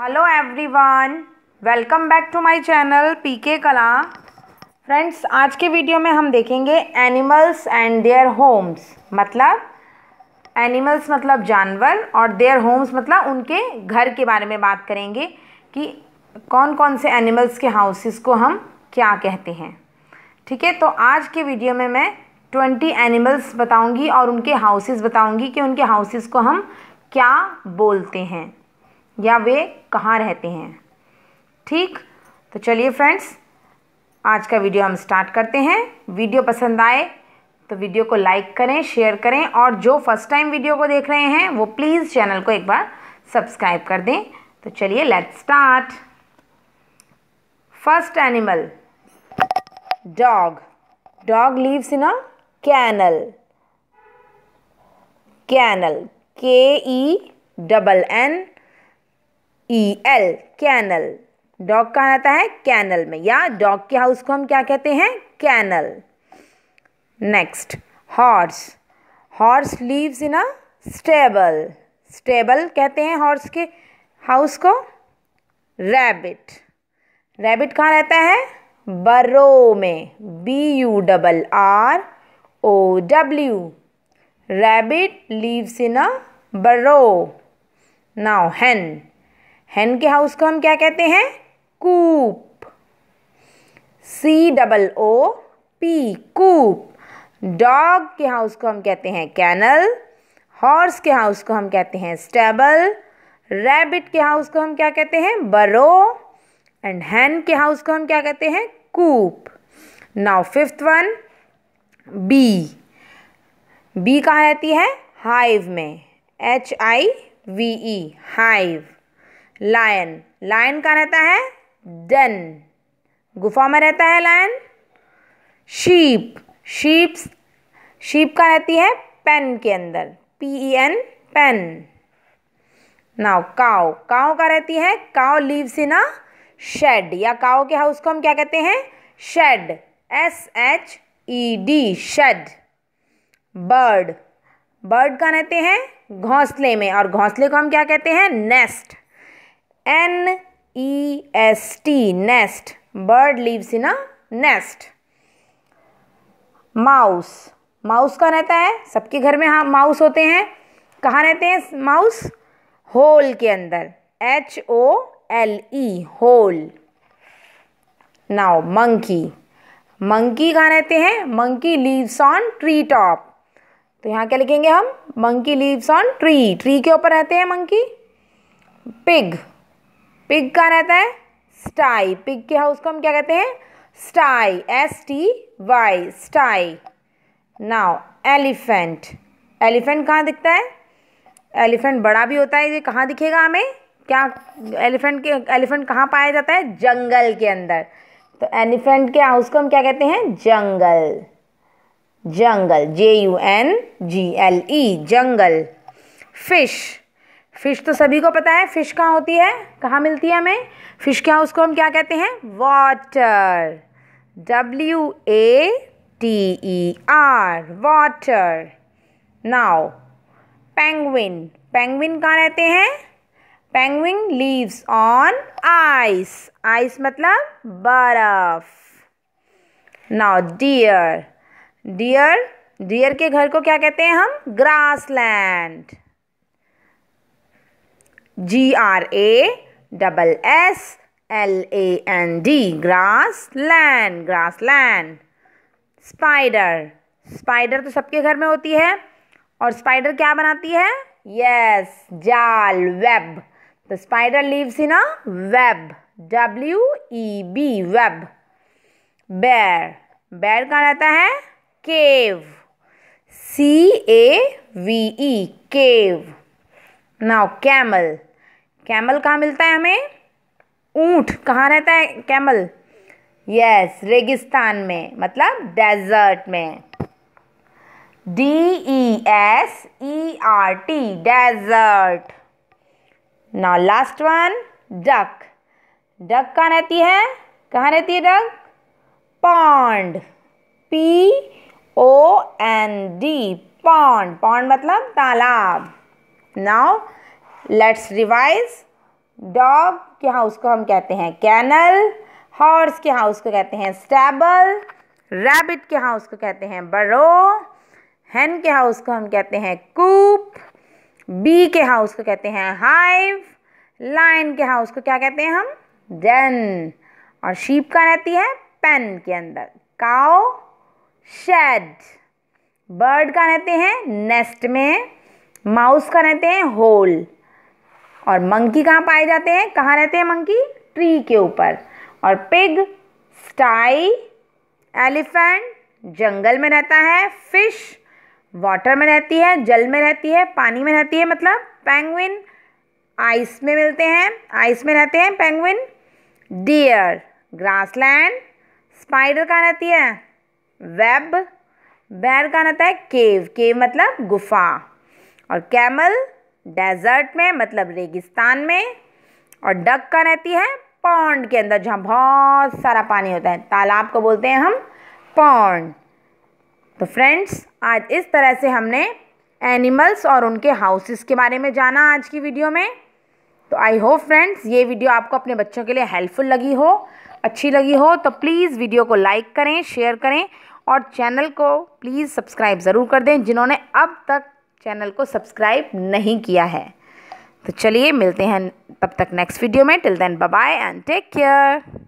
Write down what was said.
hello everyone welcome back to my channel P K Kala friends आज के video में हम देखेंगे एनिमल्स एंड देयर होम्स मतलब एनिमल्स मतलब जानवर और देयर होम्स मतलब उनके घर के बारे में बात करेंगे कि कौन कौन से एनिमल्स के हाउसेस को हम क्या कहते हैं ठीक है तो आज के वीडियो में मैं ट्वेंटी एनिमल्स बताऊंगी और उनके हाउसेस बताऊंगी कि उनके हाउसेस को हम क्या बोलते हैं या वे कहाँ रहते हैं ठीक तो चलिए फ्रेंड्स आज का वीडियो हम स्टार्ट करते हैं वीडियो पसंद आए तो वीडियो को लाइक करें शेयर करें और जो फर्स्ट टाइम वीडियो को देख रहे हैं वो प्लीज़ चैनल को एक बार सब्सक्राइब कर दें तो चलिए let start first animal dog dog lives in a kennel kennel K E double N E L kennel dog कहा जाता है कैनल में या डॉग के हाउस को हम क्या कहते हैं kennel next horse horse lives in a stable stable कहते हैं हॉर्स के हाउस को रैबिट रैबिट कहाँ रहता है बरो में B U double R O W rabbit lives in a burrow now हैन हैन के हाउस को हम क्या कहते हैं coop C double O P coop dog के हाउस को हम कहते हैं कैनल हॉर्स के हाउस को हम कहते हैं स्टेबल रैबिट के हाउस को हम क्या कहते हैं बरो एंड हैन के हाउस को हम क्या कहते हैं coop now fifth one bee bee कहाँ रहती है हाइव में H I V E hive lion lion कहाँ रहता है डन गुफा में रहता है लायन शीप शीप शीप कहाँ रहती है पेन के अंदर P E N pen now cow cow का रहती है काओ लीव्स इन अ शेड या काओ के हाउस को हम क्या कहते हैं shed S H E D shed bird bird का रहते हैं घोंसले में और घोंसले को हम क्या कहते हैं nest N E S T nest bird lives in a nest mouse mouse कहाँ रहता है सबके घर में हाँ माउस होते हैं कहाँ रहते हैं माउस होल के अंदर H O L E hole now monkey monkey कहाँ रहते हैं monkey lives on tree top तो यहाँ क्या लिखेंगे हम monkey lives on tree tree के ऊपर रहते हैं मंकी पिग पिग का रहता है स्टाई पिग के हाउस को हम क्या कहते हैं sty S T Y sty now elephant elephant कहाँ दिखता है एलिफेंट बड़ा भी होता है ये कहाँ दिखेगा हमें क्या एलिफेंट के एलिफेंट कहाँ पाया जाता है जंगल के अंदर तो एलिफेंट के हाउस को हम क्या कहते हैं jungle jungle J U N G L E jungle fish fish तो सभी को पता है फिश कहाँ होती है कहाँ मिलती है हमें फिश क्या उसको हम क्या कहते हैं water W A T E R water now penguin penguin कहाँ रहते हैं penguin lives on ice ice मतलब बर्फ नाउ डियर डियर डियर के घर को क्या कहते हैं हम grassland G R A double S L A N D grassland grassland spider spider तो सबके घर में होती है और स्पाइडर क्या बनाती है यस जाल web the spider lives in a web W E B web bear bear कहाँ रहता है cave C A V E cave now camel camel कहाँ मिलता है हमें ऊँट कहाँ रहता है कैमल यस रेगिस्तान में मतलब डेजर्ट में D E S E R T desert now last one duck duck कहाँ रहती है कहाँ रहती है duck pond P O N D pond pond मतलब तालाब नाउ लेट्स रिवाइज डॉग के हाँ उसको हम कहते हैं कैनल हॉर्स के हाँ उसको कहते हैं स्टेबल रैबिट के हाँ उसको कहते हैं बरो हैन के हाँ उसको हम कहते हैं कूप बी के हाँ उसको कहते हैं हाइव लाइन के हाँ उसको क्या कहते हैं हम डन और शीप का रहती है पेन के अंदर काओ शेड बर्ड का रहते हैं नेस्ट में माउस का रहते हैं होल और मंकी कहाँ पाए जाते हैं कहाँ रहते हैं मंकी ट्री के ऊपर और पिग स्टाई एलिफेंट जंगल में रहता है फिश वाटर में रहती है जल में रहती है पानी में रहती है मतलब पेंगुइन आइस में मिलते हैं आइस में रहते हैं पेंगुइन डियर ग्रासलैंड स्पाइडर कहाँ रहती है वेब बैर कहाँ रहता है केव केव मतलब गुफा और कैमल डेजर्ट में मतलब रेगिस्तान में और डक का रहती है पौंड के अंदर जहाँ बहुत सारा पानी होता है तालाब को बोलते हैं हम पौंड तो फ्रेंड्स आज इस तरह से हमने एनिमल्स और उनके हाउसेस के बारे में जाना आज की वीडियो में तो आई होप फ्रेंड्स ये वीडियो आपको अपने बच्चों के लिए हेल्पफुल लगी हो अच्छी लगी हो तो प्लीज़ वीडियो को लाइक करें शेयर करें और चैनल को प्लीज़ सब्सक्राइब ज़रूर कर दें जिन्होंने अब तक चैनल को सब्सक्राइब नहीं किया है तो चलिए मिलते हैं तब तक नेक्स्ट वीडियो में till then bye and take care